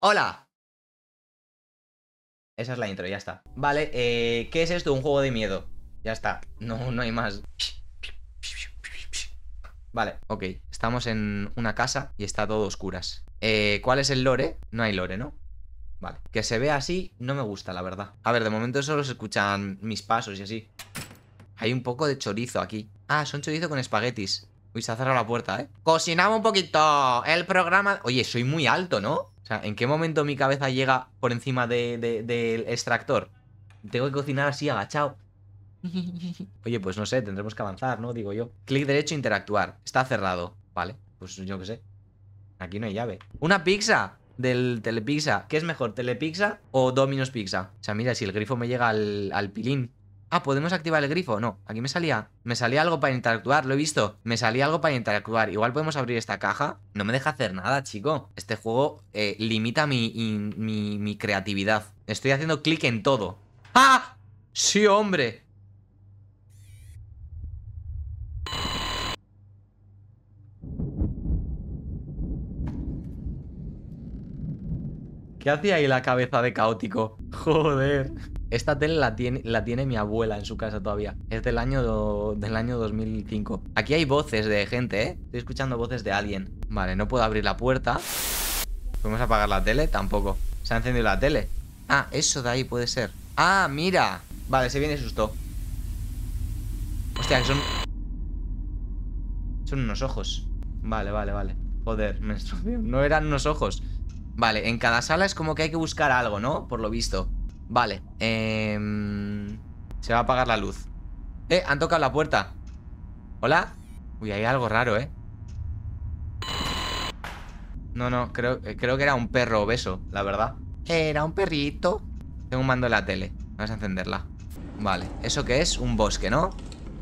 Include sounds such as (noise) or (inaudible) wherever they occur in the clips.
¡Hola! Esa es la intro, ya está. Vale, eh, ¿qué es esto? Un juego de miedo. Ya está, no, no hay más. Vale, ok. Estamos en una casa y está todo oscuras. Eh, ¿Cuál es el lore? No hay lore, ¿no? Vale. Que se vea así no me gusta, la verdad. A ver, de momento solo se escuchan mis pasos y así. Hay un poco de chorizo aquí. Ah, son chorizo con espaguetis. Voy a cerrar la puerta, ¿eh? Cocinamos un poquito. El programa... Oye, soy muy alto, ¿no? O sea, ¿en qué momento mi cabeza llega por encima del extractor? Tengo que cocinar así agachado. (laughs) Oye, pues no sé, tendremos que avanzar, ¿no? Digo yo. Clic derecho, interactuar. Está cerrado. Vale, pues yo qué sé. Aquí no hay llave. ¡Una pizza! Del Telepizza. ¿Qué es mejor, Telepizza o Domino's Pizza? O sea, mira, si el grifo me llega al, al pilín. Ah, ¿podemos activar el grifo? No, aquí me salía Me salía algo para interactuar, lo he visto Me salía algo para interactuar, igual podemos abrir esta caja No me deja hacer nada, chico Este juego eh, limita mi, mi, mi creatividad Estoy haciendo clic en todo ¡Ah! ¡Sí, hombre! ¿Qué hacía ahí la cabeza de caótico? (laughs) Joder esta tele la tiene, la tiene mi abuela en su casa todavía. Es del año, del año 2005. Aquí hay voces de gente, ¿eh? Estoy escuchando voces de alguien. Vale, no puedo abrir la puerta. ¿Podemos apagar la tele? Tampoco. Se ha encendido la tele. Ah, eso de ahí puede ser. Ah, mira. Vale, se viene susto. Hostia, que son... Son unos ojos. Vale, vale, vale. Joder, (laughs) menstruación. No eran unos ojos. Vale, en cada sala es como que hay que buscar algo, ¿no? Por lo visto. Vale. Em, se va a apagar la luz. Eh, han tocado la puerta. ¿Hola? Uy, hay algo raro, ¿eh? No, no, creo, eh, creo que era un perro obeso, la verdad. Era un perrito. Tengo un mando en la tele. Vamos a encenderla. Vale, ¿eso qué es? Un bosque, ¿no?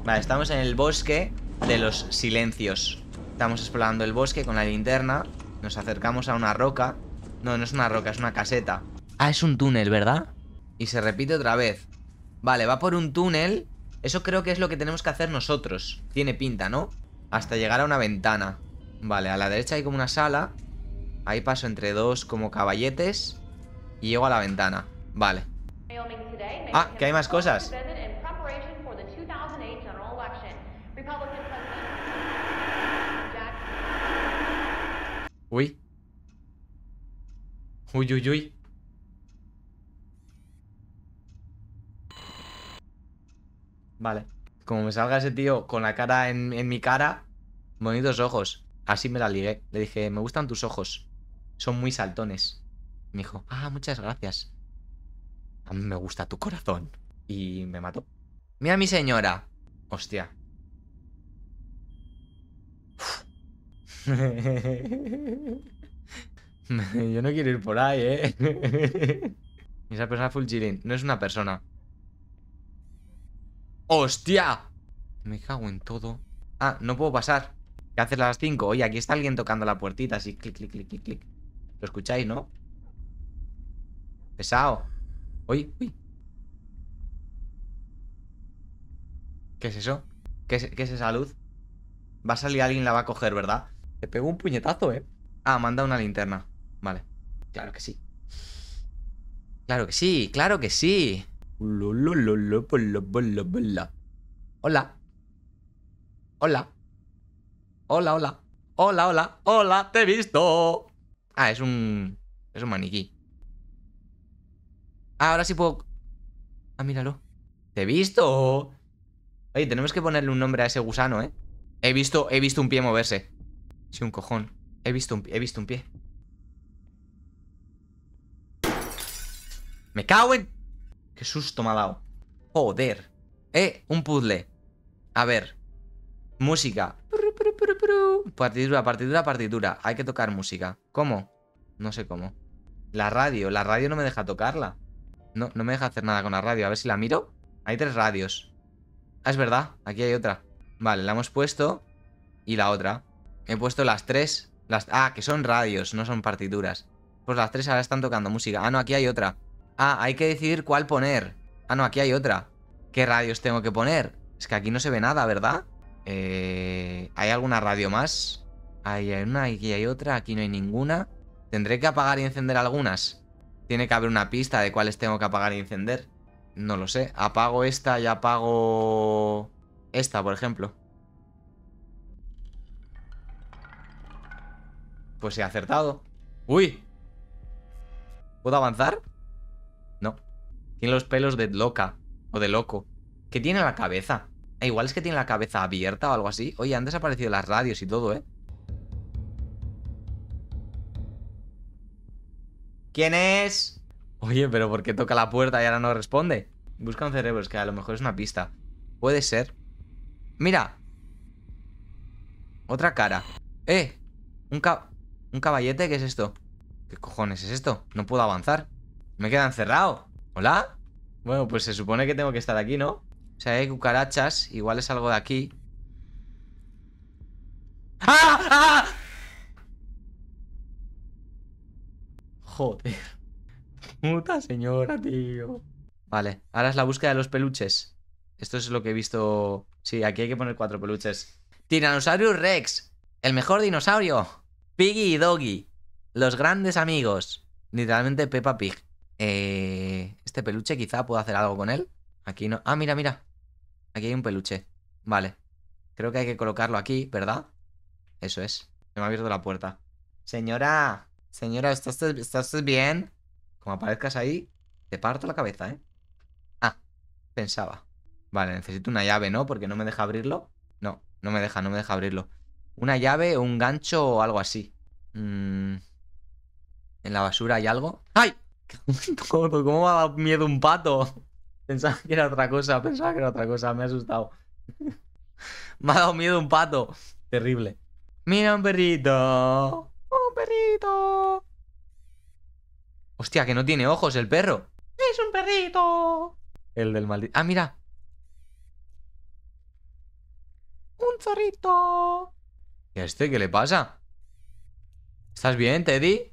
Vale, estamos en el bosque de los silencios. Estamos explorando el bosque con la linterna. Nos acercamos a una roca. No, no es una roca, es una caseta. Ah, es un túnel, ¿verdad? Y se repite otra vez. Vale, va por un túnel. Eso creo que es lo que tenemos que hacer nosotros. Tiene pinta, ¿no? Hasta llegar a una ventana. Vale, a la derecha hay como una sala. Ahí paso entre dos como caballetes. Y llego a la ventana. Vale. Ah, que hay más cosas. Uy. Uy, uy, uy. Vale. Como me salga ese tío con la cara en, mi cara, bonitos ojos. Así me la ligué. Le dije, me gustan tus ojos. Son muy saltones. Me dijo, ah, muchas gracias. A mí me gusta tu corazón. Y me mató. Mira mi señora. Hostia. (laughs) Yo no quiero ir por ahí, ¿eh? (laughs) Esa persona full girin No es una persona. ¡Hostia! Me cago en todo. Ah, no puedo pasar. ¿Qué haces a las 5? Oye, aquí está alguien tocando la puertita, así clic, clic, clic, clic, clic. ¿Lo escucháis, no? Pesado. Uy, uy. ¿Qué es eso? ¿Qué es, esa luz? Va a salir alguien la va a coger, ¿verdad? Te pego un puñetazo, ¿eh? Ah, manda una linterna. Vale. Claro que sí. Claro que sí, claro que sí. Hola. Hola. Hola, hola. Hola, hola. Hola, te he visto. Ah, es un... Es un maniquí. ahora sí puedo... Ah, míralo. Te he visto. Oye, tenemos que ponerle un nombre a ese gusano, ¿eh? He visto, he visto un pie moverse. Sí, un cojón. He visto he visto un pie. Me cago en... Qué susto me ha dado. Joder. Eh, un puzzle. A ver. Música. Partitura, partitura, partitura. Hay que tocar música. ¿Cómo? No sé cómo. La radio. La radio no me deja tocarla. No, no me deja hacer nada con la radio. A ver si la miro. Hay tres radios. Ah, es verdad. Aquí hay otra. Vale, la hemos puesto. Y la otra. He puesto las tres. Las... Ah, que son radios, no son partituras. Pues las tres ahora están tocando música. Ah, no, aquí hay otra. Ah, hay que decidir cuál poner. Ah, no, aquí hay otra. ¿Qué radios tengo que poner? Es que aquí no se ve nada, ¿verdad? Eh, ¿Hay alguna radio más? Ahí hay una, aquí hay otra, aquí no hay ninguna. Tendré que apagar y encender algunas. Tiene que haber una pista de cuáles tengo que apagar y encender. No lo sé. Apago esta y apago... Esta, por ejemplo. Pues he acertado. ¡Uy! ¿Puedo avanzar? Tiene los pelos de loca o de loco. ¿Qué tiene la cabeza? Ah, igual es que tiene la cabeza abierta o algo así. Oye, han desaparecido las radios y todo, ¿eh? ¿Quién es? Oye, pero ¿por qué toca la puerta y ahora no responde? Busca un cerebro, es que a lo mejor es una pista. Puede ser. Mira. Otra cara. ¡Eh! Un, caballete, ¿qué es esto? ¿Qué cojones es esto? No puedo avanzar. Me queda encerrado. ¿Hola? Bueno, pues se supone que tengo que estar aquí, ¿no? O sea, hay cucarachas, igual es algo de aquí. ¡Ah! ¡Ah! Joder. Puta señora, tío. Vale, ahora es la búsqueda de los peluches. Esto es lo que he visto... Sí, aquí hay que poner cuatro peluches. ¡Tiranosaurio Rex, el mejor dinosaurio. Piggy y Doggy, los grandes amigos. Literalmente Peppa Pig. Eh, este peluche quizá puedo hacer algo con él. Aquí no. Ah, mira, mira. Aquí hay un peluche. Vale. Creo que hay que colocarlo aquí, ¿verdad? Eso es. Se me ha abierto la puerta. Señora. Señora, ¿estás bien? Como aparezcas ahí, te parto la cabeza, ¿eh? Ah, pensaba. Vale, necesito una llave, ¿no? Porque no me deja abrirlo. No, no me deja, no me deja abrirlo. Una llave, un gancho o algo así. Mm, ¿En la basura hay algo? ¡Ay! (laughs) ¿Cómo me ha dado miedo un pato? Pensaba que era otra cosa, pensaba que era otra cosa, me ha asustado. (laughs) me ha dado miedo un pato. Terrible. Mira un perrito. ¡Oh, un perrito. Hostia, que no tiene ojos el perro. Es un perrito. El del maldito. Ah, mira. Un zorrito. ¿Y a este qué le pasa? ¿Estás bien, Teddy?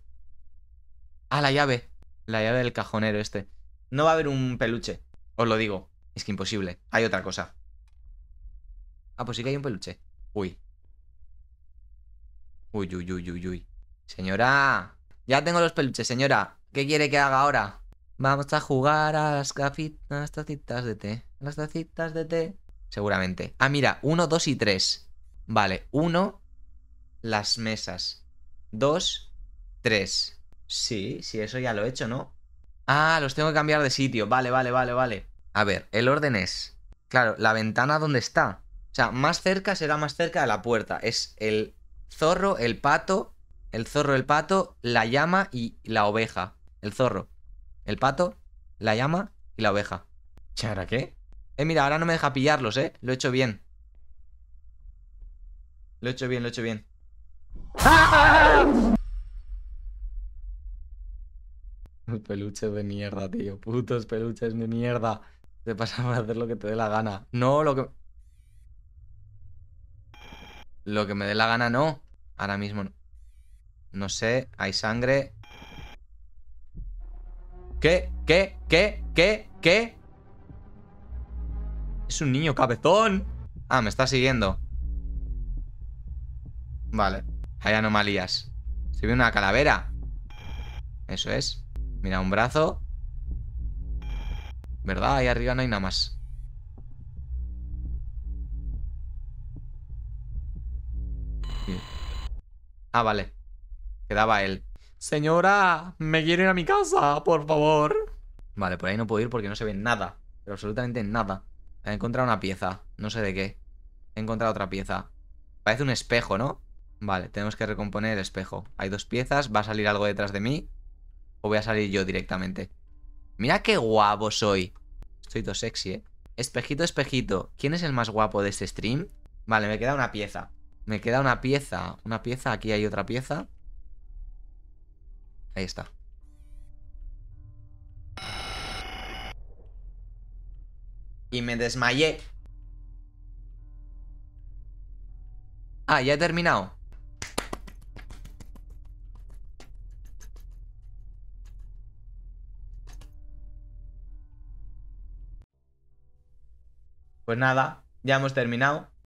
A ah, la llave. La llave del cajonero este. No va a haber un peluche. Os lo digo. Es que imposible. Hay otra cosa. Ah, pues sí que hay un peluche. Uy. Uy, uy, uy, uy, uy. Señora. Ya tengo los peluches, señora. ¿Qué quiere que haga ahora? Vamos a jugar a las, a las tacitas de té. las tacitas de té. Seguramente. Ah, mira. Uno, dos y tres. Vale. Uno, las mesas. Dos, tres. Sí, sí, eso ya lo he hecho, ¿no? Ah, los tengo que cambiar de sitio. Vale, vale, vale, vale. A ver, el orden es. Claro, la ventana donde está. O sea, más cerca será más cerca de la puerta. Es el zorro, el pato, el zorro, el pato, la llama y la oveja. El zorro, el pato, la llama y la oveja. chara qué? Eh, mira, ahora no me deja pillarlos, ¿eh? Lo he hecho bien. Lo he hecho bien, lo he hecho bien. ¡Ah! peluches de mierda, tío. Putos peluches de mierda. Te pasa a hacer lo que te dé la gana. No, lo que... Lo que me dé la gana no. Ahora mismo no. No sé, hay sangre. ¿Qué? ¿Qué? ¿Qué? ¿Qué? ¿Qué? Es un niño cabezón. Ah, me está siguiendo. Vale. Hay anomalías. Se ve una calavera. Eso es. Mira, un brazo. ¿Verdad? Ahí arriba no hay nada más. Ah, vale. Quedaba él. Señora, me quiero ir a mi casa, por favor. Vale, por pues ahí no puedo ir porque no se ve nada. Pero absolutamente nada. He encontrado una pieza. No sé de qué. He encontrado otra pieza. Parece un espejo, ¿no? Vale, tenemos que recomponer el espejo. Hay dos piezas. Va a salir algo detrás de mí o voy a salir yo directamente. Mira qué guapo soy. Estoy todo sexy, ¿eh? Espejito, espejito. ¿Quién es el más guapo de este stream? Vale, me queda una pieza. Me queda una pieza. Una pieza, aquí hay otra pieza. Ahí está. Y me desmayé. Ah, ya he terminado. Pues nada, ya hemos terminado.